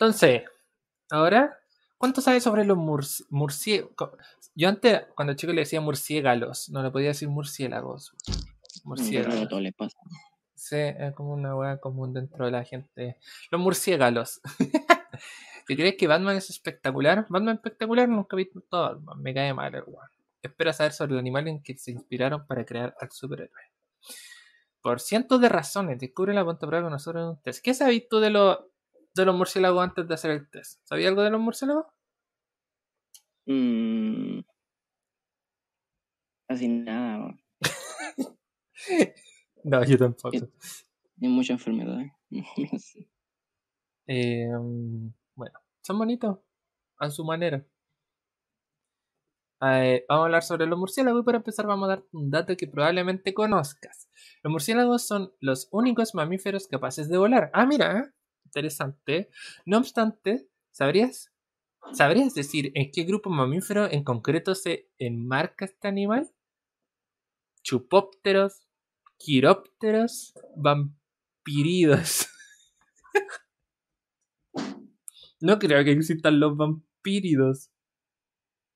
Entonces, ahora, ¿cuánto sabes sobre los murciélagos? Yo antes, cuando chico le decía murciélagos, no le podía decir murciélagos. Mm, murciélagos. Sí, es como una hueá común dentro de la gente. Los murciélagos. ¿Te crees que Batman es espectacular? Batman espectacular, nunca he visto todo Me cae mal el weón. Espero saber sobre el animales en que se inspiraron para crear al superhéroe. Por cientos de razones, descubre la punta prueba con nosotros. ¿Qué sabes tú de los de los murciélagos antes de hacer el test. ¿Sabía algo de los murciélagos? casi mm. nada. no, yo tampoco. Hay mucha enfermedad. ¿eh? Em, bueno, son bonitos a su manera. vamos a hablar sobre los murciélagos y para empezar vamos a dar un dato que probablemente conozcas. Los murciélagos son los únicos mamíferos capaces de volar. Ah, mira, ¿eh? interesante. No obstante, ¿sabrías, ¿sabrías decir en qué grupo mamífero en concreto se enmarca este animal? Chupópteros, quirópteros, vampiridos. no creo que existan los vampiridos.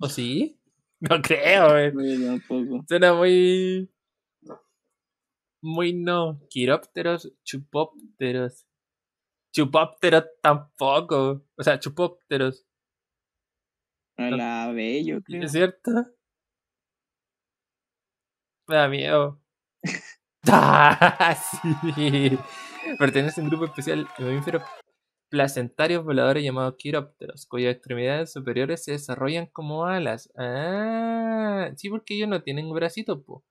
¿O sí? No creo, eh. Suena muy. Muy no. Quirópteros, chupópteros, Chupópteros tampoco. O sea, chupópteros. La bello, creo. ¿Es cierto? Me da miedo. ¡Ah, sí! Pertenece a un grupo especial de mamíferos placentarios voladores llamados quirópteros, cuyas extremidades superiores se desarrollan como alas. Ah, sí, porque ellos no tienen bracito, po.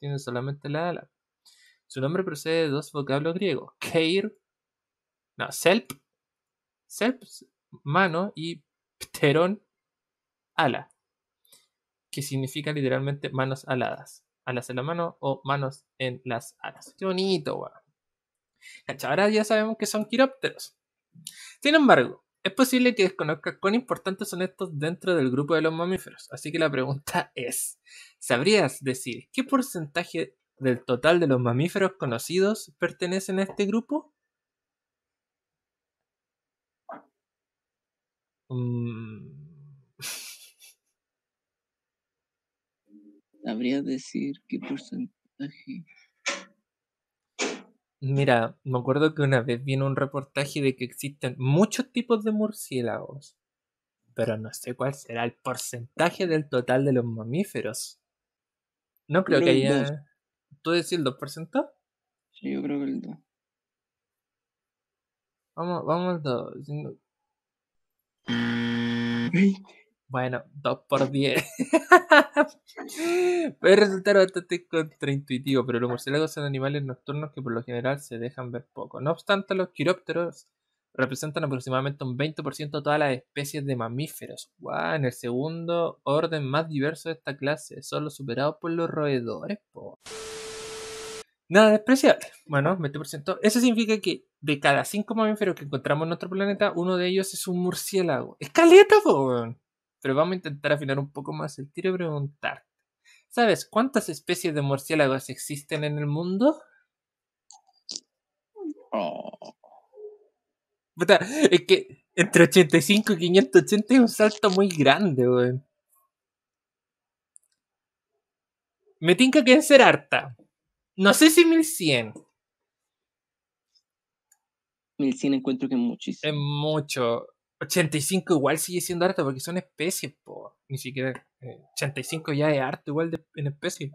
Tienen solamente la ala. Su nombre procede de dos vocablos griegos, keir, no, selp. mano. Y pterón, ala. Que significa literalmente manos aladas. Alas en la mano o manos en las alas. Qué bonito, weón. Ahora ya sabemos que son quirópteros. Sin embargo, es posible que desconozcas cuán importantes son estos dentro del grupo de los mamíferos. Así que la pregunta es, ¿sabrías decir qué porcentaje del total de los mamíferos conocidos pertenecen a este grupo? Mm. habría decir qué porcentaje? Mira, me acuerdo que una vez vino un reportaje de que existen muchos tipos de murciélagos, pero no sé cuál será el porcentaje del total de los mamíferos. No creo, que haya... ¿Tú decís el 2%? Sí, yo creo que el 2. Vamos, vamos bueno, 2 por 10. Puede resultar bastante contraintuitivo, pero los murciélagos son animales nocturnos que por lo general se dejan ver poco. No obstante, los quirópteros representan aproximadamente un 20% de todas las especies de mamíferos. en el segundo orden más diverso de esta clase, solo superado por los roedores. Nada despreciable. Bueno, 20%. Eso significa que de cada cinco mamíferos que encontramos en nuestro planeta, uno de ellos es un murciélago. ¡Escaleta, weón! Pero vamos a intentar afinar un poco más el tiro y preguntar. ¿Sabes cuántas especies de murciélagos existen en el mundo? Oh. Es que entre 85 y 580 es un salto muy grande, weón. Me tinca que en ser harta. No sé si 1100. 1100 encuentro que es muchísimo. Es mucho. 85 igual sigue siendo harto porque son especies, po. Ni siquiera. 85 eh, ya es harto igual en especies.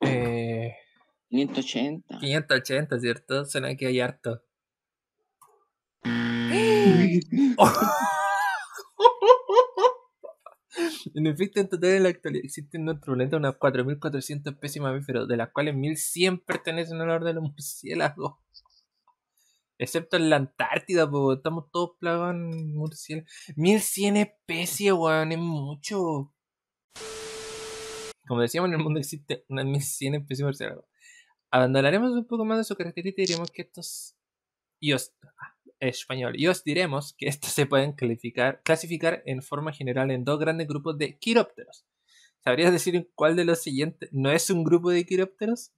Eh, 580. 580, ¿cierto? Suena que hay harto. Oh. En efecto, en total en la actualidad existen en nuestro planeta unas 4.400 especies mamíferos, de las cuales 1.100 pertenecen al orden de los murciélagos. Excepto en la Antártida, porque estamos todos plagados en murciélagos. 1.100 especies, weón, es mucho. Como decíamos, en el mundo existe unas 1.100 especies murciélagos. Abandonaremos un poco más de su característica y diremos que estos... Y ostras. Ah, español. Y os diremos que estos se pueden clasificar, clasificar en forma general en dos grandes grupos de quirópteros. ¿Sabrías decir cuál de los siguientes no es un grupo de quirópteros?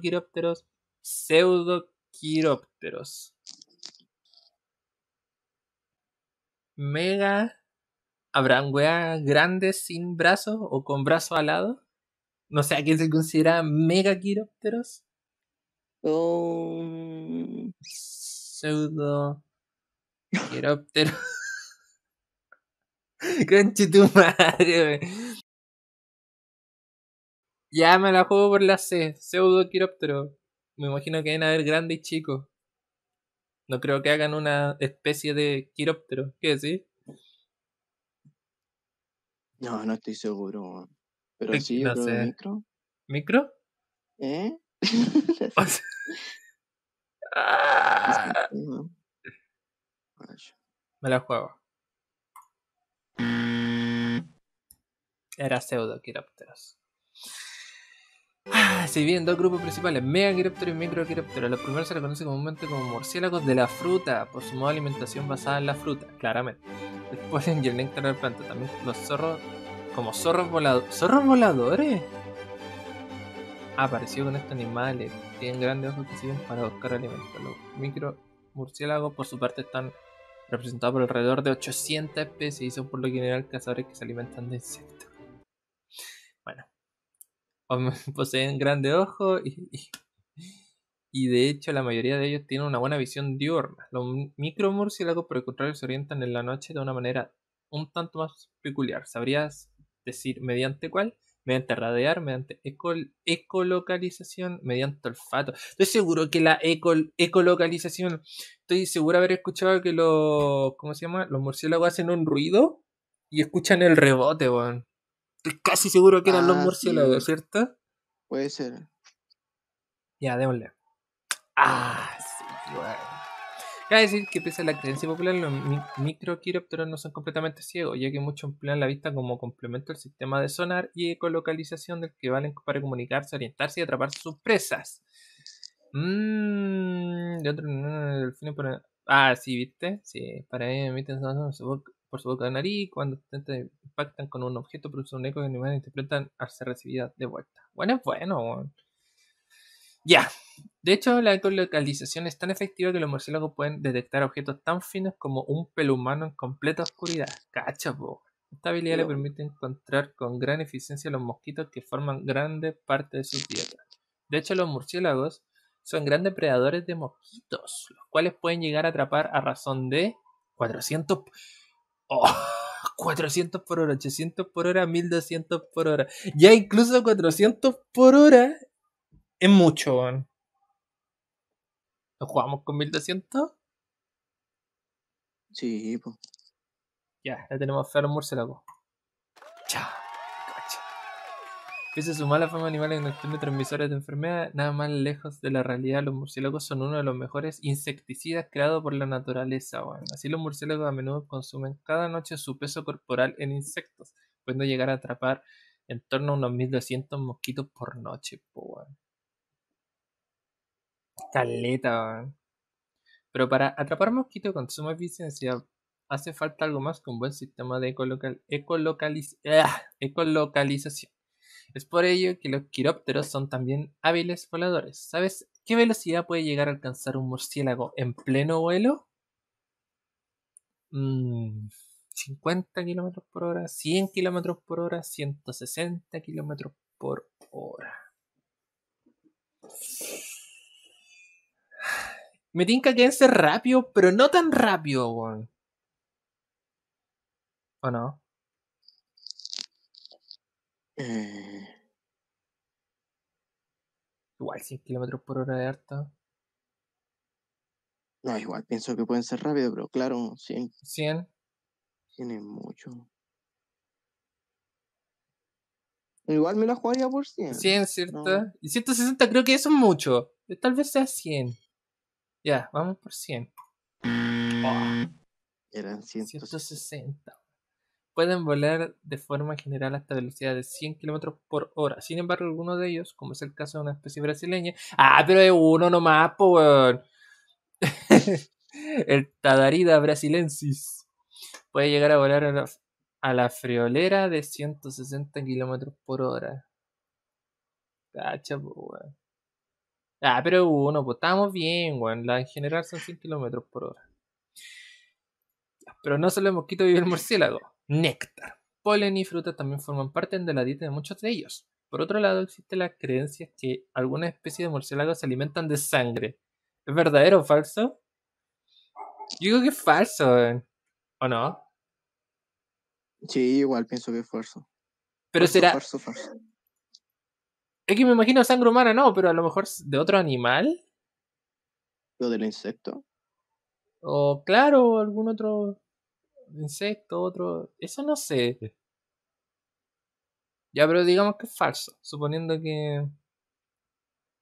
quirópteros, pseudo quirópteros. Mega. ¿Habrán weas grandes sin brazo o con brazo alado. No sé a quién se considera quirópteros? un oh. pseudo quiróptero. Conche tu madre, Ya me la juego por la C, pseudo quiróptero. Me imagino que a ver grandes y chicos. No creo que hagan una especie de quiróptero. ¿Qué decir? No, no estoy seguro. Pero sí, micro. ¿Micro? ¿Eh? Ah. Me la juego. Era pseudo ah, si bien dos grupos principales, Megaquirópteros y microquirópteros los primeros se reconocen comúnmente como murciélagos de la fruta, por su modo de alimentación basada en la fruta, claramente. Después en el néctar también los zorros, como zorros voladores. ¿Zorros voladores? apareció con estos animales. Eh, tienen grandes ojos que sirven para buscar alimentos. Los micro por su parte, están representados por alrededor de 800 especies y son por lo general cazadores que se alimentan de insectos. Bueno, poseen grandes ojos y, y, de hecho la mayoría de ellos tienen una buena visión diurna. Los micromurciélagos, por el contrario, se orientan en la noche de una manera un tanto más peculiar. ¿Sabrías decir mediante cuál? mediante radiar, mediante ecolocalización, mediante olfato. Estoy seguro que la ecolocalización, estoy seguro haber escuchado que los, ¿cómo se llama? Los murciélagos hacen un ruido y escuchan el rebote, weón. Estoy casi seguro que eran los ah, murciélagos, ¿cierto? Puede ser. Ya, démosle. Ah, sí, weón. Cabe decir que pese a la creencia popular, los microquirópteros no son completamente ciegos, ya que muchos emplean la vista como complemento al sistema de sonar y ecolocalización del que valen para comunicarse, orientarse y atrapar sus presas. Mmm, de otro, Ah, sí, ¿viste? Sí, para ellos emiten por su boca de nariz, cuando impactan con un objeto, producen un eco los animales interpretan al ser recibida de vuelta. Bueno, bueno, bueno. Ya. De hecho, la ecolocalización es tan efectiva que los murciélagos pueden detectar objetos tan finos como un pelo humano en completa oscuridad. Cachapo. Esta habilidad le permite encontrar con gran eficiencia los mosquitos que forman grande parte de su dieta. De hecho, los murciélagos son grandes predadores de mosquitos, los cuales pueden llegar a atrapar a razón de 400... 400 por hora, 800 por hora, 1200 por hora. Ya incluso 400 por hora es mucho, weón. ¿Lo jugamos con 1200? Sí, pues. Ya, ya tenemos a los murciélago. Chao. Cacha. Pese su mala fama animal en el de transmisores de enfermedad, nada más lejos de la realidad, los murciélagos son uno de los mejores insecticidas creados por la naturaleza. weón. Así los murciélagos a menudo consumen cada noche su peso corporal en insectos, pudiendo llegar a atrapar en torno a unos 1200 mosquitos por noche. Po, Caleta, Pero para atrapar mosquito con suma eficiencia hace falta algo más que un buen sistema de ecolocal, ah, ecolocalización. Es por ello que los quirópteros son también hábiles voladores. ¿Sabes qué velocidad puede llegar a alcanzar un murciélago en pleno vuelo? 50 mm, km por hora, 100 km por hora, 160 km por hora. Me tinca que ser rápido, pero no tan rápido, weón. ¿O no? Eh. Igual 100 kilómetros por hora de harta. No, igual pienso que pueden ser rápido, pero claro, 100. 100. 100 es mucho. Igual me la jugaría por 100. 100, ¿cierto? Y 160 creo que eso es mucho. Tal vez sea 100. Ya, vamos por 100. Mm. eran 160. Pueden volar de forma general hasta velocidad de 100 km por hora. Sin embargo, algunos de ellos, como es el caso de una especie brasileña. Ah, pero es uno nomás, por el Tadarida brasilensis. Puede llegar a volar a la, friolera de 160 km por hora. Cacha, po, weón. Ah, pero uno, pues bien, weón. en general son 100 kilómetros por hora. Pero no solo el mosquito vive el murciélago. Néctar, polen y frutas también forman parte de la dieta de muchos de ellos. Por otro lado, existe la creencia que algunas especies de murciélagos se alimentan de sangre. ¿Es verdadero o falso? Yo digo que es falso, weón. ¿O no? Sí, igual pienso que es falso. Pero será. Es que me imagino sangre humana, no, pero a lo mejor de otro animal. ¿O del insecto? O claro, algún otro insecto, otro... Eso no sé. Ya, pero digamos que es falso, suponiendo que...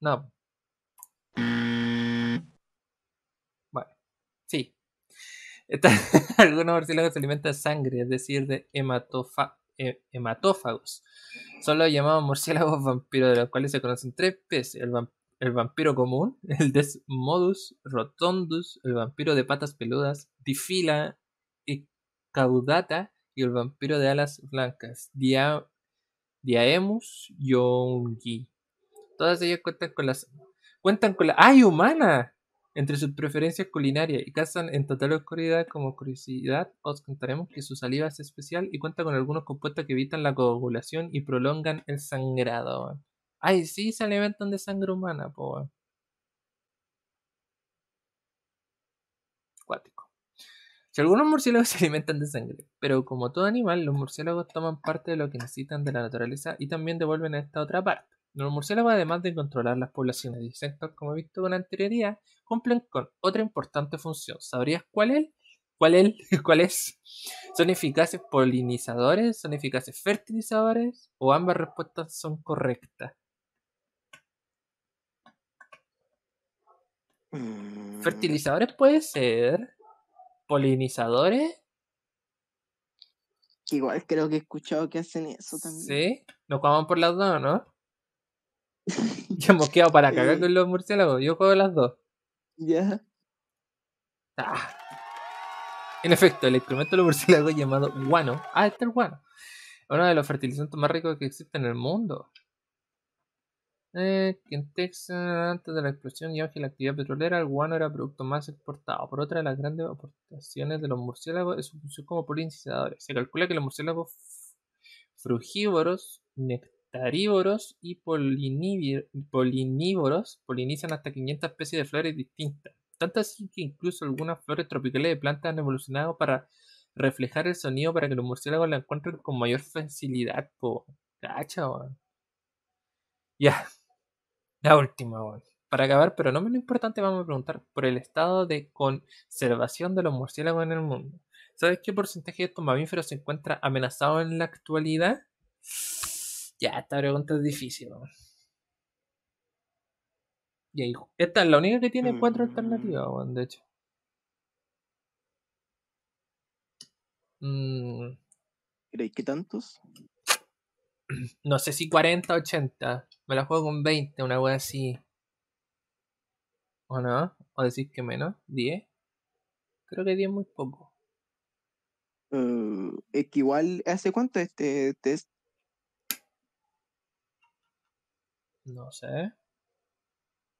No. Vale. Sí. Está... Algunos que se alimentan de sangre, es decir, de hematofa hematófagos. Son los llamados murciélagos vampiros, de los cuales se conocen tres peces: el, vampiro común, el Desmodus rotondus, el vampiro de patas peludas, difila y caudata, y el vampiro de alas blancas, dia Diaemus yongi. Todas ellas cuentan con las. Cuentan con la. ¡Ay, humana! Entre sus preferencias culinarias y cazan en total oscuridad como curiosidad, os contaremos que su saliva es especial y cuenta con algunos compuestos que evitan la coagulación y prolongan el sangrado. Ay, sí, se alimentan de sangre humana, po. Acuático. Si algunos murciélagos se alimentan de sangre, pero como todo animal, los murciélagos toman parte de lo que necesitan de la naturaleza y también devuelven a esta otra parte. Los murciélagos, además de controlar las poblaciones de insectos, como he visto con anterioridad, cumplen con otra importante función. ¿Sabrías cuál es? ¿Cuál es? ¿Cuál es? ¿Son eficaces polinizadores? ¿Son eficaces fertilizadores? ¿O ambas respuestas son correctas? Mm. Fertilizadores puede ser. Polinizadores. Igual creo que he escuchado que hacen eso también. Sí, nos jugamos por las dos, ¿no? ya hemos quedado para cagar con los murciélagos. Yo juego las dos. Ya. Ah. En efecto, el de los murciélagos llamado guano. Ah, este es el guano. Uno de los fertilizantes más ricos que existen en el mundo. Eh, en Texas, antes de la explosión y auge la actividad petrolera, el guano era el producto más exportado. Por otra las grandes aportaciones de los murciélagos es su función como polinizadores. Se calcula que los murciélagos frugívoros nectarios Tarívoros y polinívoros polinizan hasta 500 especies de flores distintas. Tanto así que incluso algunas flores tropicales de plantas han evolucionado para reflejar el sonido para que los murciélagos la encuentren con mayor facilidad. Po. Cacha, Ya. La última, Para acabar, pero no menos importante, vamos a preguntar por el estado de conservación de los murciélagos en el mundo. ¿Sabes qué porcentaje de estos mamíferos se encuentra amenazado en la actualidad? Ya, esta pregunta es difícil. Y esta es la única que tiene cuatro mm. alternativas, weón. de hecho. Mm. ¿Creéis que tantos? No sé si 40 80. Me la juego con 20, una wea así. ¿O no? ¿O decís que menos? ¿10? Creo que 10 es muy poco. Eh, es que igual, ¿hace cuánto este test No sé.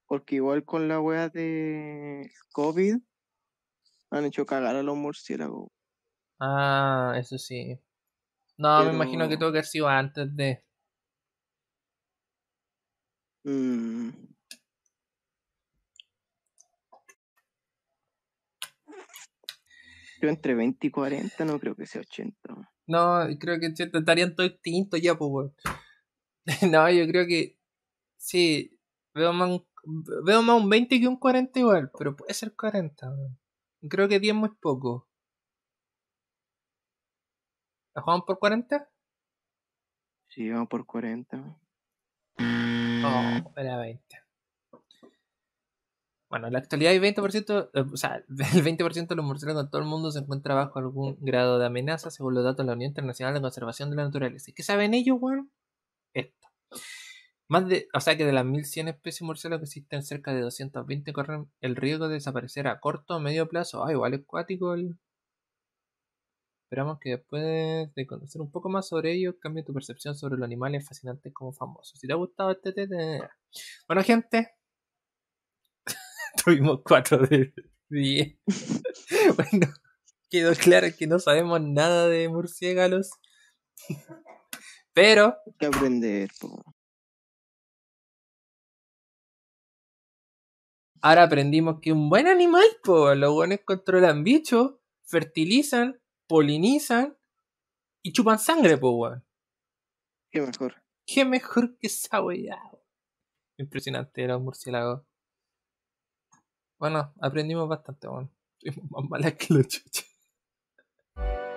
Porque igual con la wea de COVID han hecho cagar a los murciélagos. Ah, eso sí. No, me imagino que tuvo que haber sido antes de. Mm. Creo Yo entre 20 y 40 no creo que sea 80. No, creo que estarían todos extintos ya, pues. No, yo creo que Sí, veo más, un, veo un 20 que un 40 igual, pero puede ser 40. Creo que 10 es muy poco. ¿La jugamos por 40? Sí, vamos por 40. Oh, era 20. Bueno, en la actualidad hay 20%, eh, o sea, el 20% de los murciélagos en todo el mundo se encuentra bajo algún grado de amenaza, según los datos de la Unión Internacional de Conservación de la Naturaleza. ¿Y qué saben ellos, weón? Esto. Más o sea que de las 1100 especies murciélagos que existen, cerca de 220 corren el riesgo de desaparecer a corto o medio plazo. Ah, igual es cuático Esperamos que después de conocer un poco más sobre ellos, cambie tu percepción sobre los animales fascinantes como famosos. Si te ha gustado este tete. Bueno, gente. Tuvimos 4 de 10. bueno, quedó claro que no sabemos nada de murciélagos. Pero. Hay que aprender, Ahora aprendimos que un buen animal, pues, los buenos controlan bichos, fertilizan, polinizan y chupan sangre, pues, weón. Qué mejor. Qué mejor que esa Impresionante, era un murciélago. Bueno, aprendimos bastante, weón. Bueno. más malas que los